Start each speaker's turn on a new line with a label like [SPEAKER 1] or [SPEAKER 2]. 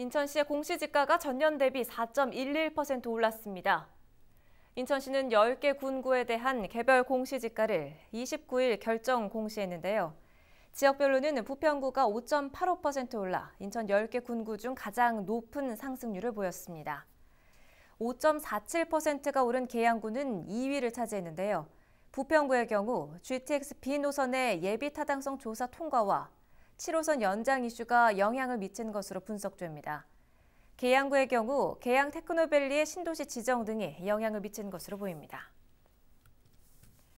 [SPEAKER 1] 인천시의 공시지가가 전년 대비 4.11% 올랐습니다. 인천시는 10개 군구에 대한 개별 공시지가를 29일 결정 공시했는데요. 지역별로는 부평구가 5.85% 올라 인천 10개 군구 중 가장 높은 상승률을 보였습니다. 5.47%가 오른 계양구는 2위를 차지했는데요. 부평구의 경우 GTX B 노선의 예비 타당성 조사 통과와 7호선 연장 이슈가 영향을 미친 것으로 분석됩니다. 계양구의 경우 계양 테크노밸리의 신도시 지정 등이 영향을 미친 것으로 보입니다.